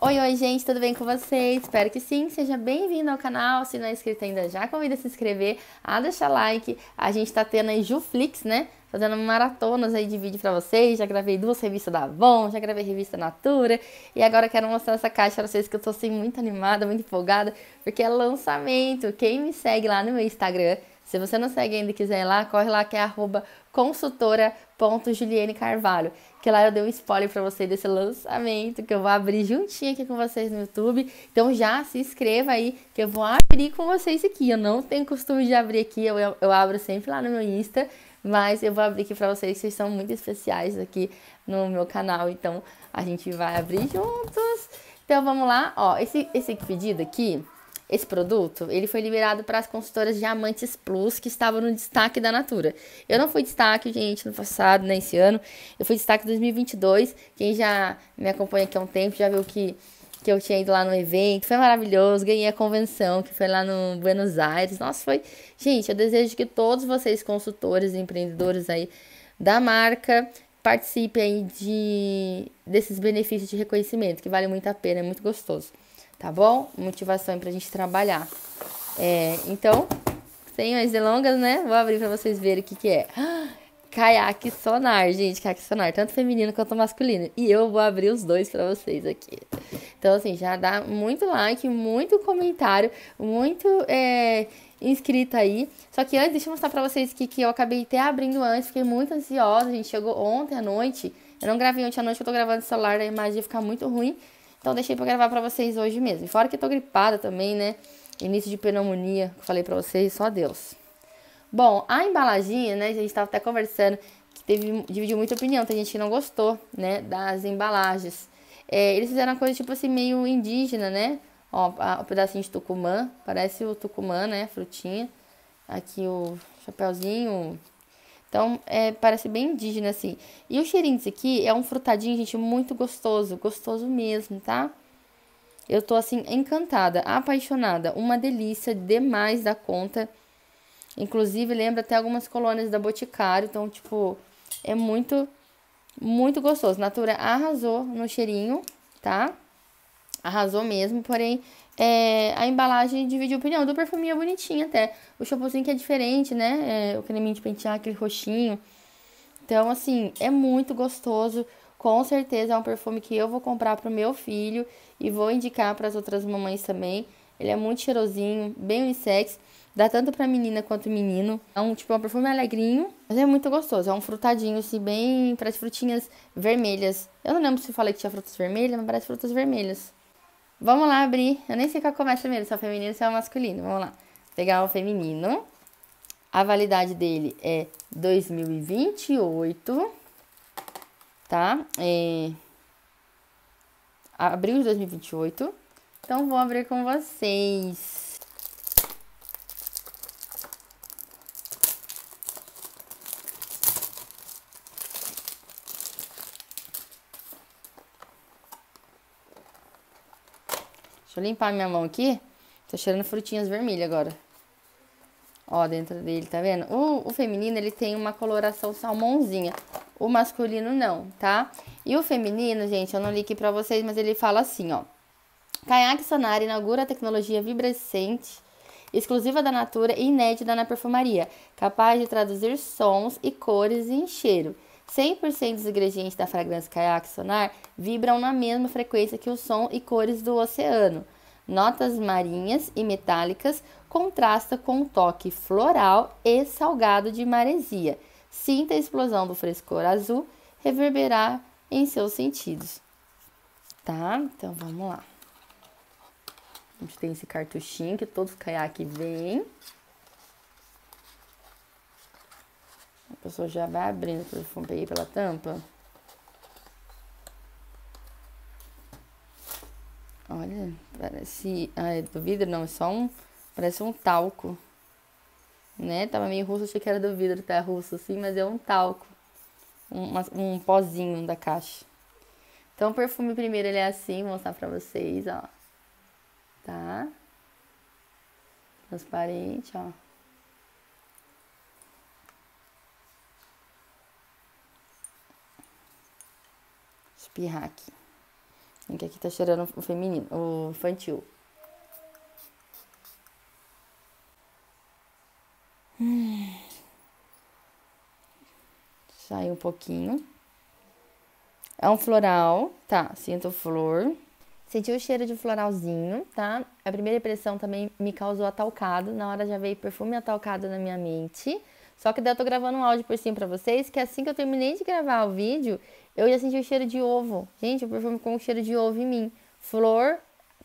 Oi, oi, gente, tudo bem com vocês? Espero que sim. Seja bem-vindo ao canal. Se não é inscrito ainda, já convida a se inscrever, a ah, deixar like. A gente tá tendo aí Juflix, né? Fazendo maratonas aí de vídeo pra vocês. Já gravei duas revistas da Avon, já gravei revista Natura. E agora quero mostrar essa caixa pra vocês que eu tô assim muito animada, muito empolgada, porque é lançamento. Quem me segue lá no meu Instagram se você não segue ainda e quiser ir lá, corre lá que é arroba consultora Juliane Carvalho, que lá eu dei um spoiler para você desse lançamento que eu vou abrir juntinho aqui com vocês no YouTube. Então já se inscreva aí que eu vou abrir com vocês aqui. Eu não tenho costume de abrir aqui, eu, eu, eu abro sempre lá no meu Insta, mas eu vou abrir aqui para vocês, vocês são muito especiais aqui no meu canal, então a gente vai abrir juntos. Então vamos lá, ó, esse, esse pedido aqui esse produto, ele foi liberado para as consultoras Diamantes Plus, que estavam no destaque da Natura. Eu não fui destaque, gente, no passado, nem né, esse ano. Eu fui destaque em 2022. Quem já me acompanha aqui há um tempo já viu que, que eu tinha ido lá no evento. Foi maravilhoso. Ganhei a convenção, que foi lá no Buenos Aires. Nossa, foi... Gente, eu desejo que todos vocês, consultores e empreendedores aí da marca, participem aí de, desses benefícios de reconhecimento, que vale muito a pena, é muito gostoso tá bom? Motivação para a gente trabalhar. É, então, sem mais delongas, né? Vou abrir para vocês verem o que, que é. caiaque sonar, gente, caiaque sonar, tanto feminino quanto masculino. E eu vou abrir os dois para vocês aqui. Então, assim, já dá muito like, muito comentário, muito é, inscrito aí. Só que antes, deixa eu mostrar pra vocês que, que eu acabei até abrindo antes, fiquei muito ansiosa, a gente chegou ontem à noite. Eu não gravei ontem à noite, eu tô gravando no celular, a imagem ia ficar muito ruim. Então deixei para gravar para vocês hoje mesmo. fora que eu tô gripada também, né? Início de pneumonia, que eu falei para vocês, só Deus. Bom, a embalaginha, né, a gente tava até conversando, que teve, dividiu muita opinião, tem gente que não gostou, né, das embalagens. É, eles fizeram uma coisa tipo assim, meio indígena, né? Ó, o pedacinho de tucumã, parece o tucumã, né, frutinha. Aqui o chapéuzinho, então, é, parece bem indígena, assim. E o cheirinho desse aqui é um frutadinho, gente, muito gostoso. Gostoso mesmo, tá? Eu tô, assim, encantada, apaixonada. Uma delícia demais da conta. Inclusive, lembra até algumas colônias da Boticário. Então, tipo, é muito, muito gostoso. Natura arrasou no cheirinho, tá? Arrasou mesmo, porém, é, a embalagem divide a opinião. Do perfume é bonitinho até. O shampoozinho que é diferente, né? É, o creminho de pentear, aquele roxinho. Então, assim, é muito gostoso. Com certeza é um perfume que eu vou comprar pro meu filho e vou indicar para as outras mamães também. Ele é muito cheirosinho, bem unissex. Dá tanto pra menina quanto menino. É um tipo é um perfume alegrinho, mas é muito gostoso. É um frutadinho, assim, bem. as frutinhas vermelhas. Eu não lembro se eu falei que tinha frutas vermelhas, mas parece frutas vermelhas. Vamos lá abrir. Eu nem sei qual começa primeiro, é se é o feminino ou se é o masculino. Vamos lá. Pegar o feminino. A validade dele é 2028, tá? É... Abril de 2028. Então, vou abrir com vocês. Deixa eu limpar minha mão aqui. Tô cheirando frutinhas vermelhas agora. Ó, dentro dele, tá vendo? O, o feminino, ele tem uma coloração salmãozinha. O masculino não, tá? E o feminino, gente, eu não li aqui pra vocês, mas ele fala assim, ó. Kayak Sonar inaugura a tecnologia vibrescente exclusiva da Natura e inédita na perfumaria, capaz de traduzir sons e cores em cheiro. 100% dos ingredientes da fragrância caiaque sonar vibram na mesma frequência que o som e cores do oceano. Notas marinhas e metálicas contrastam com um toque floral e salgado de maresia. Sinta a explosão do frescor azul reverberar em seus sentidos. Tá? Então vamos lá. A gente tem esse cartuchinho que todos os caiaques vêm. pessoa já vai abrindo o perfume. Peguei pela tampa. Olha, parece... Ah, é do vidro? Não, é só um... Parece um talco. Né? Tava meio russo, achei que era do vidro, tá russo assim, mas é um talco. Um, um pozinho da caixa. Então, o perfume primeiro, ele é assim, vou mostrar pra vocês, ó. Tá? Transparente, ó. espirrar aqui. Que aqui tá cheirando o feminino, o infantil. Sai um pouquinho. É um floral, tá? Sinto flor. Senti o cheiro de floralzinho, tá? A primeira impressão também me causou atalcado. Na hora já veio perfume atalcado na minha mente. Só que daí eu tô gravando um áudio por cima pra vocês, que assim que eu terminei de gravar o vídeo, eu já senti o cheiro de ovo. Gente, o perfume com cheiro de ovo em mim. Flor,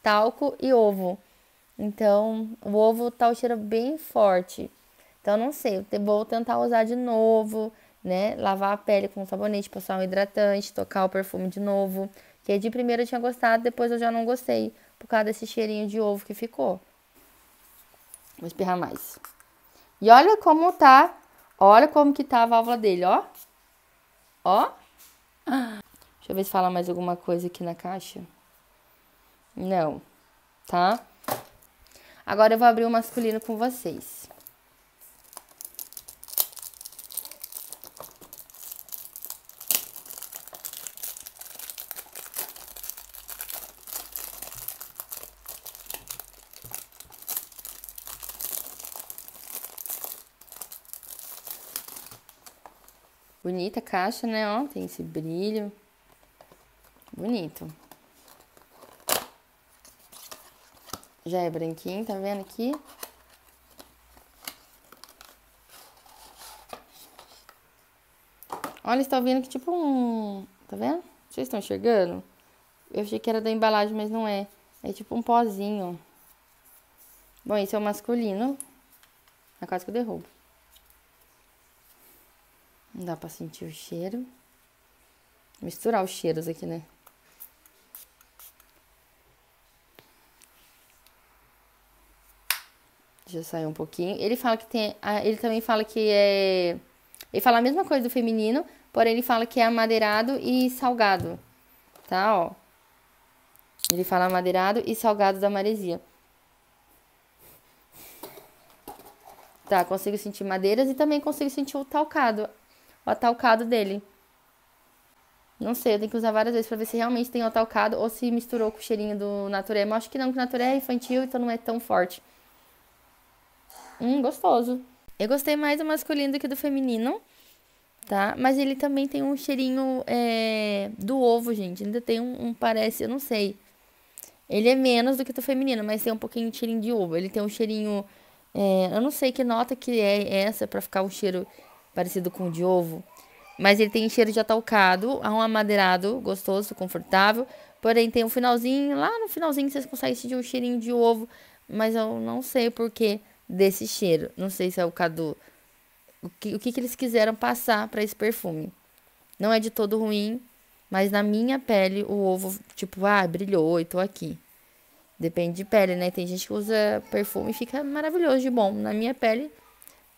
talco e ovo. Então, o ovo tá o cheiro bem forte. Então, não sei, vou tentar usar de novo, né? Lavar a pele com sabonete, passar um hidratante, tocar o perfume de novo. Que de primeiro eu tinha gostado, depois eu já não gostei. Por causa desse cheirinho de ovo que ficou. Vou espirrar mais. E olha como tá. Olha como que tá a válvula dele, ó. Ó. Deixa eu ver se fala mais alguma coisa aqui na caixa. Não, tá? Agora eu vou abrir o masculino com vocês. Bonita a caixa, né? Ó, tem esse brilho. Bonito. Já é branquinho, tá vendo aqui? Olha, está vendo que tipo um... Tá vendo? Vocês estão enxergando? Eu achei que era da embalagem, mas não é. É tipo um pozinho. Bom, esse é o masculino. É quase que eu derrubo. Dá pra sentir o cheiro. Misturar os cheiros aqui, né? já saiu um pouquinho. Ele fala que tem. Ele também fala que é. Ele fala a mesma coisa do feminino, porém ele fala que é amadeirado e salgado. Tá, ó. Ele fala amadeirado e salgado da maresia. Tá, consigo sentir madeiras e também consigo sentir o talcado o atalcado dele. Não sei, eu tenho que usar várias vezes para ver se realmente tem o atalcado ou se misturou com o cheirinho do Naturé. Mas acho que não, que o Naturé é infantil, então não é tão forte. Hum, gostoso. Eu gostei mais do masculino do que do feminino, tá? Mas ele também tem um cheirinho é, do ovo, gente. Ainda tem um, um, parece, eu não sei. Ele é menos do que do feminino, mas tem um pouquinho de cheirinho de ovo. Ele tem um cheirinho... É, eu não sei que nota que é essa para ficar o um cheiro parecido com o de ovo. Mas ele tem cheiro de atalcado, a é um amadeirado gostoso, confortável. Porém, tem um finalzinho, lá no finalzinho vocês conseguem sentir um cheirinho de ovo. Mas eu não sei porquê desse cheiro. Não sei se é o Cadu. O que, o que, que eles quiseram passar para esse perfume. Não é de todo ruim, mas na minha pele o ovo, tipo, ah, brilhou e tô aqui. Depende de pele, né? Tem gente que usa perfume e fica maravilhoso de bom. Na minha pele,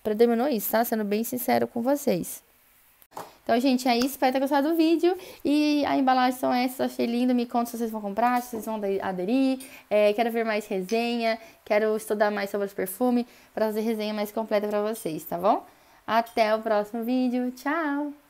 predominou isso, tá? Sendo bem sincero com vocês. Então, gente, é isso. Espero ter gostado do vídeo. E a embalagem são essas. Achei lindo. Me conta se vocês vão comprar, se vocês vão aderir. É, quero ver mais resenha. Quero estudar mais sobre os perfumes para fazer resenha mais completa para vocês, tá bom? Até o próximo vídeo. Tchau!